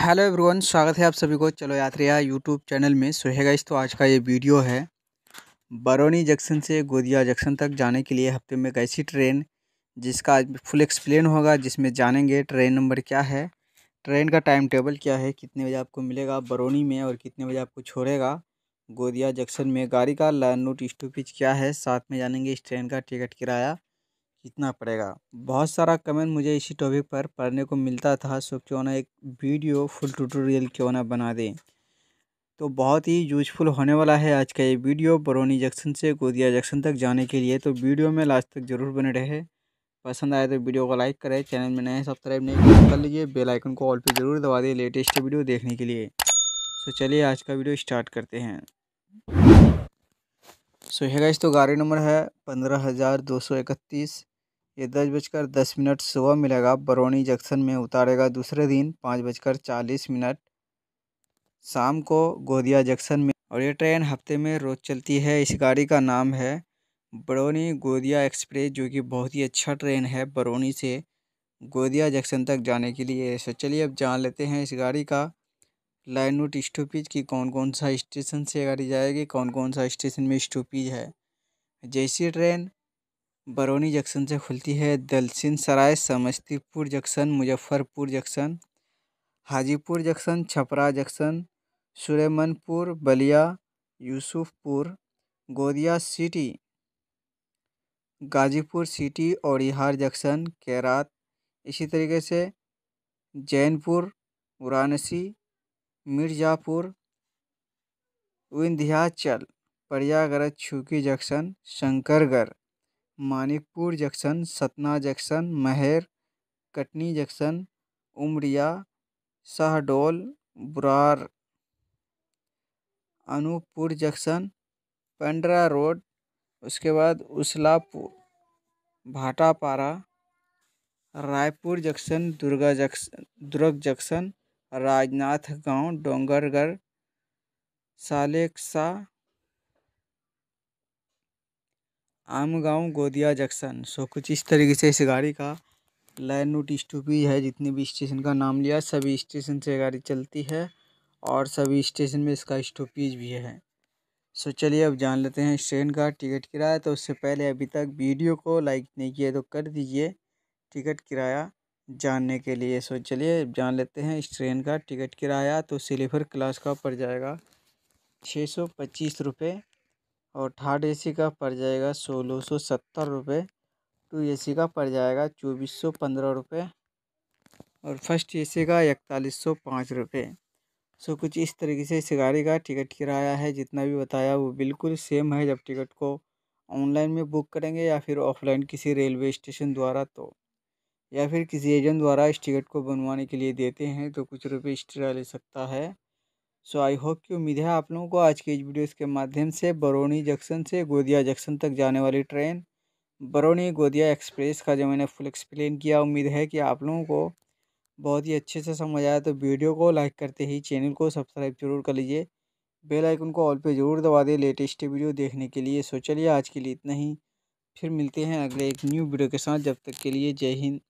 hello everyone स्वागत है आप सभी को चलो यात्रिया यूट्यूब चैनल में सुहेगा इस तो आज का ये वीडियो है बरौनी जंक्शन से गोदिया जंक्शन तक जाने के लिए हफ्ते में एक ऐसी ट्रेन जिसका आज फुल एक्सप्लेन होगा जिसमें जानेंगे ट्रेन नंबर क्या है ट्रेन का टाइम टेबल क्या है कितने बजे आपको मिलेगा बरौनी में और कितने बजे आपको छोड़ेगा गोदिया जंक्शन में गाड़ी का नोट स्टॉपेज क्या है साथ में जानेंगे इस ट्रेन का टिकट किराया कितना पड़ेगा बहुत सारा कमेंट मुझे इसी टॉपिक पर पढ़ने को मिलता था सो क्यों ना एक वीडियो फुल ट्यूटोरियल क्यों ना बना दें तो बहुत ही यूजफुल होने वाला है आज का ये वीडियो बरौनी जंक्शन से गोदिया जंक्शन तक जाने के लिए तो वीडियो में लास्ट तक ज़रूर बने रहे पसंद आए तो वीडियो को लाइक करें चैनल में नए सब्सक्राइब नहीं तो कर लीजिए बेल आइकन को ऑल पे ज़रूर दबा दें लेटेस्ट वीडियो देखने के लिए सो चलिए आज का वीडियो स्टार्ट करते हैं सो है इस तो गाड़ी नंबर है पंद्रह हज़ार दो सौ इकतीस ये दस बजकर दस मिनट सुबह मिलेगा बरौनी जंक्शन में उतारेगा दूसरे दिन पाँच बजकर चालीस मिनट शाम को गोदिया जंक्शन में और ये ट्रेन हफ्ते में रोज़ चलती है इस गाड़ी का नाम है बरौनी गोदिया एक्सप्रेस जो कि बहुत ही अच्छा ट्रेन है बरौनी से गोदिया जंक्शन तक जाने के लिए सो चलिए अब जान लेते हैं इस गाड़ी का लाइन नोट स्टॉपेज की कौन कौन सा स्टेशन से गाड़ी जाएगी कौन कौन सा स्टेशन में स्टॉपेज है जैसी ट्रेन बरौनी जंक्शन से खुलती है Dalsingh Sarai Samastipur junction Muzaffarpur junction Hajipur junction Chhapra junction Suremanpur Ballia Yusufpur गोदिया सिटी गाजीपुर सिटी और इहार जंक्शन कैरात इसी तरीके से Jaunpur Varanasi Mirzapur Vindhyachal Prayagraj Chheoki junction Shankargarh Manikpur junction Satna junction Maihar Katni junction Umaria Shahdol Burhar Anuppur junction Pendra road उसके बाद Usalapur Bhatapara Raipur junction Durga junction Durg junction Rajnandgaon Dongargarh Salekasa आम गाँव गोदिया जंक्शन सो कुछ इस तरीके से इस गाड़ी का लाइन नोट स्टूपी है जितने भी स्टेशन का नाम लिया सभी स्टेशन से गाड़ी चलती है और सभी स्टेशन में इसका स्टोपीज भी है सो चलिए अब जान लेते हैं इस ट्रेन का टिकट किराया तो उससे पहले अभी तक वीडियो को लाइक नहीं किया तो कर दीजिए टिकट किराया जानने के लिए सो चलिए जान लेते हैं इस ट्रेन का टिकट किराया तो स्लीपर क्लास का पड़ जाएगा छः सौ पच्चीस रुपये और थर्ड ए सी का पड़ जाएगा सोलह सौ सत्तर रुपये टू ए सी का पड़ जाएगा चौबीस सौ पंद्रह रुपये और फर्स्ट ए सी का इकतालीस सौ पाँच रुपये सो कुछ इस तरीके से इस गाड़ी का टिकट किराया है जितना भी बताया वो बिल्कुल सेम है जब टिकट को ऑनलाइन में बुक करेंगे या फिर ऑफलाइन किसी रेलवे स्टेशन द्वारा तो या फिर किसी एजेंट द्वारा इस टिकट को बनवाने के लिए देते हैं तो कुछ रुपये एक्स्ट्रा ले सकता है सो आई होप की उम्मीद है आप लोगों को आज की इस वीडियो के माध्यम से बरौनी जंक्शन से गोदिया जंक्शन तक जाने वाली ट्रेन बरौनी गोदिया एक्सप्रेस का जो मैंने फुल एक्सप्लेन किया उम्मीद है कि आप लोगों को बहुत ही अच्छे से समझ आया तो वीडियो को लाइक करते ही चैनल को सब्सक्राइब जरूर कर लीजिए बेल आइकन को ऑल पे ज़रूर दबा दें लेटेस्ट वीडियो देखने के लिए सो चलिए आज के लिए इतना ही फिर मिलते हैं अगले एक न्यू वीडियो के साथ जब तक के लिए जय हिंद